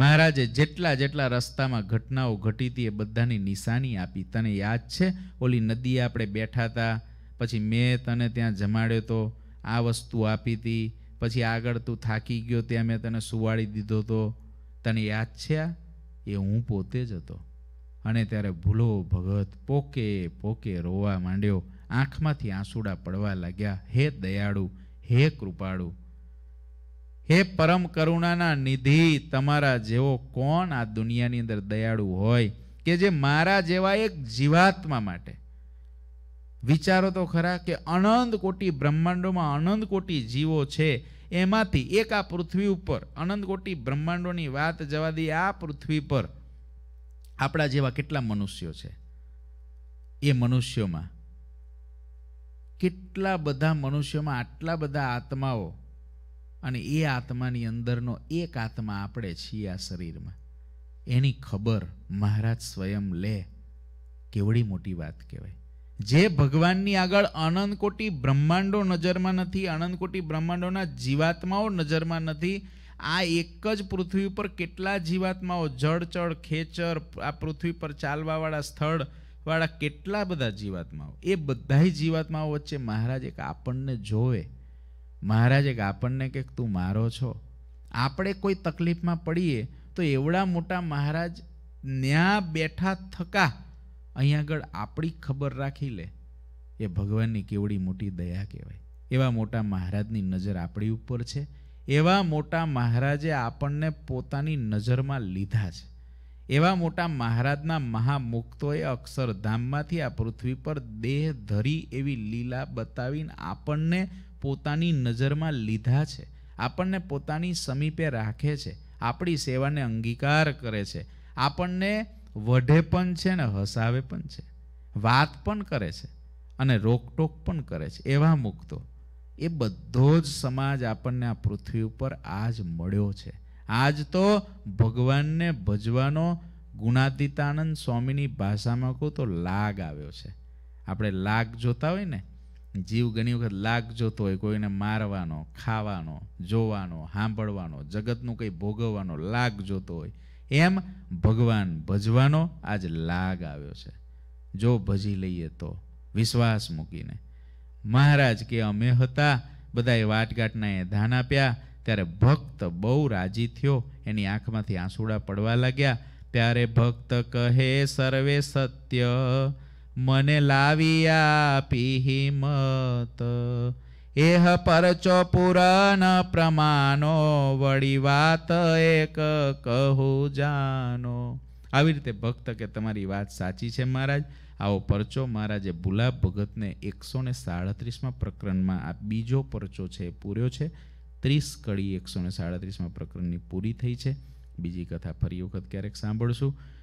મહારાજે જેટલા જેટલા રસ્તામાં ઘટનાઓ ઘટી હતી એ બધાની નિશાની આપી તને યાદ છે ઓલી નદી આપણે બેઠા હતા પછી મેં તને ત્યાં જમાડ્યો તો આ વસ્તુ આપી હતી પછી આગળ તું થાકી ગયો ત્યાં મેં તને સુવાડી દીધો તો તને યાદ છે એ હું પોતે જ હતો અને ત્યારે ભૂલો ભગત પોકે પોકે રોવા માંડ્યો આંખમાંથી આંસુડા પડવા લાગ્યા હે દયાળુ હે કૃપાળુ હે પરમ કરુણાના નિધિ તમારા જેવો કોણ આ દુનિયાની અંદર દયાળુ હોય કે જે મારા જેવા એક જીવાત્મા માટે વિચારો તો ખરા કે અનંત કોટી બ્રહ્માંડોમાં અનંત કોટી જીવો છે એમાંથી એક આ પૃથ્વી ઉપર અનંત કોટી બ્રહ્માંડોની વાત જવા દઈએ આ પૃથ્વી પર આપણા જેવા કેટલા મનુષ્યો છે એ મનુષ્યોમાં કેટલા બધા મનુષ્યોમાં આટલા બધા આત્માઓ અને એ આત્માની અંદરનો એક આત્મા આપણે છીએ આ શરીરમાં એની ખબર મહારાજ સ્વયં લે કેવડી મોટી વાત કહેવાય જે ભગવાનની આગળ અનંતકોટી બ્રહ્માંડો નજરમાં નથી અનંતકોટી બ્રહ્માંડોના જીવાત્માઓ નજરમાં નથી આ એક જ પૃથ્વી ઉપર કેટલા જીવાત્માઓ જળચળ ખેચર આ પૃથ્વી પર ચાલવાવાળા સ્થળવાળા કેટલા બધા જીવાત્માઓ એ બધાય જીવાત્માઓ વચ્ચે મહારાજ એક આપણને જોવે મહારાજ એક આપણને કે તું મારો છો આપણે કોઈ તકલીફમાં પડીએ તો એવડા મોટા મહારાજ ન્યા બેઠા થકા અહીં આગળ આપણી ખબર રાખી લે એ ભગવાનની કેવડી મોટી દયા કહેવાય એવા મોટા મહારાજની નજર આપણી ઉપર છે એવા મોટા મહારાજે આપણને પોતાની નજરમાં લીધા છે એવા મોટા મહારાજના મહામુક્તોએ અક્ષરધામમાંથી આ પૃથ્વી પર દેહ ધરી એવી લીલા બતાવીને આપણને પોતાની નજરમાં લીધા છે આપણને પોતાની સમીપે રાખે છે આપણી સેવાને અંગીકાર કરે છે આપણને વઢે પણ છે ને હસાવે પણ છે વાત પણ કરે છે અને રોકટોક પણ કરે છે એવા મુક્તો એ બધો જ સમાજ આપણને આ પૃથ્વી ઉપર આજ મળ્યો છે આજ તો ભગવાનને ભજવાનો ગુણાતીતાનંદ સ્વામીની ભાષામાં કહું તો લાગ આવ્યો છે આપણે લાગ જોતા હોય ને જીવ ઘણી વખત લાગ જોતો હોય કોઈને મારવાનો ખાવાનો જોવાનો સાંભળવાનો જગતનું કંઈ ભોગવવાનો લાગ જોતો હોય એમ ભગવાન ભજવાનો આજ લાગ આવ્યો છે જો ભજી લઈએ તો વિશ્વાસ મૂકીને મહારાજ કે અમે હતા બધાએ વાટઘાટના એ ધાન આપ્યા ત્યારે ભક્ત બહુ રાજી થયો એની આંખમાંથી આંસુડા પડવા લાગ્યા ત્યારે ભક્ત કહે સર્વે સત્ય મને લાવી આપી હિંમત એહ પરચો પુરાણ પ્રમાણો વળી વાત એક કહું જાનો આવી રીતે ભક્ત કે તમારી વાત સાચી છે મહારાજ આવો પરચો મહારાજે ભુલા ભગતને એકસો ને સાડત્રીસમાં પ્રકરણમાં આ બીજો પરચો છે પૂર્યો છે ત્રીસ કડી એકસો ને સાડત્રીસમાં પ્રકરણની પૂરી થઈ છે બીજી કથા ફરી વખત ક્યારેક સાંભળશું